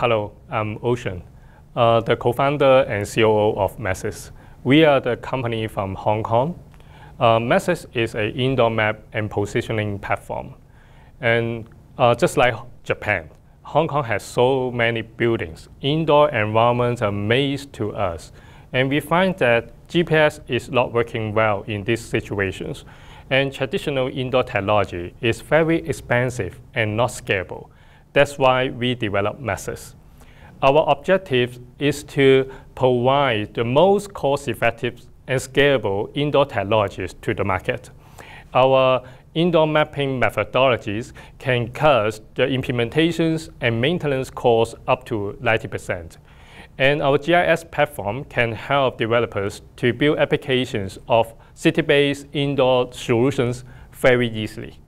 Hello, I'm Ocean, uh, the co-founder and COO of Messes. We are the company from Hong Kong. Uh, is an indoor map and positioning platform. And uh, just like Japan, Hong Kong has so many buildings. Indoor environments are maze to us. And we find that GPS is not working well in these situations. And traditional indoor technology is very expensive and not scalable. That's why we develop methods. Our objective is to provide the most cost-effective and scalable indoor technologies to the market. Our indoor mapping methodologies can cut the implementations and maintenance costs up to 90%. And our GIS platform can help developers to build applications of city-based indoor solutions very easily.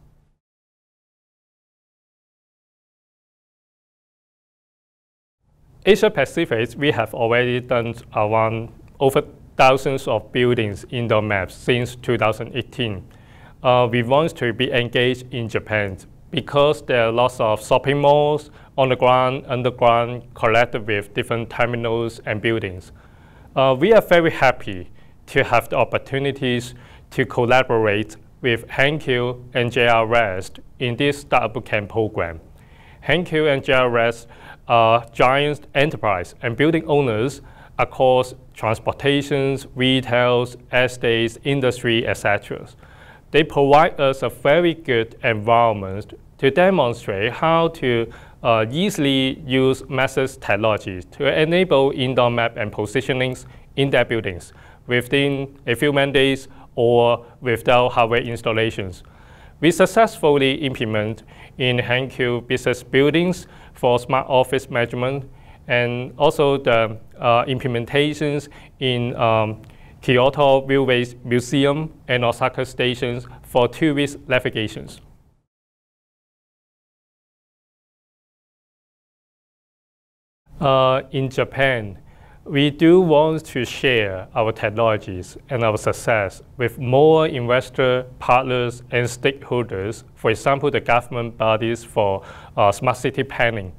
Asia Pacific, we have already done around over thousands of buildings in the maps since 2018. Uh, we want to be engaged in Japan because there are lots of shopping malls on the ground, underground, connected with different terminals and buildings. Uh, we are very happy to have the opportunities to collaborate with Hankyu and JR West in this startup camp program. Hankyu and JRS are giant enterprise and building owners across transportations, retails, estates, industry, etc. They provide us a very good environment to demonstrate how to uh, easily use methods technologies to enable indoor map and positionings in their buildings within a few minutes or without hardware installations we successfully implement in Hankyu business buildings for smart office management and also the uh, implementations in um, Kyoto Railway Museum and Osaka stations for tourist navigations. Uh, in Japan, we do want to share our technologies and our success with more investor partners and stakeholders, for example, the government bodies for uh, smart city planning.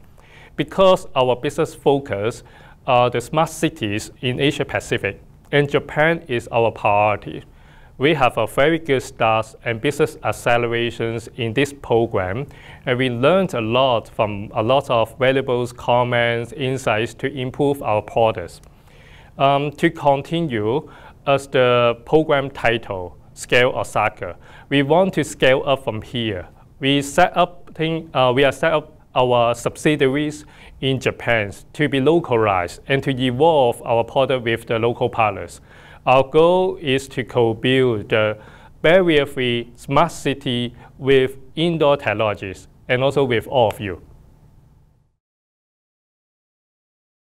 Because our business focus are the smart cities in Asia Pacific, and Japan is our priority we have a very good start and business accelerations in this program, and we learned a lot from a lot of valuables, comments, insights to improve our products. Um, to continue, as the program title, Scale Osaka, we want to scale up from here. We set up, thing, uh, we are set up our subsidiaries in Japan to be localized and to evolve our product with the local partners. Our goal is to co-build the barrier-free smart city with indoor technologies and also with all of you.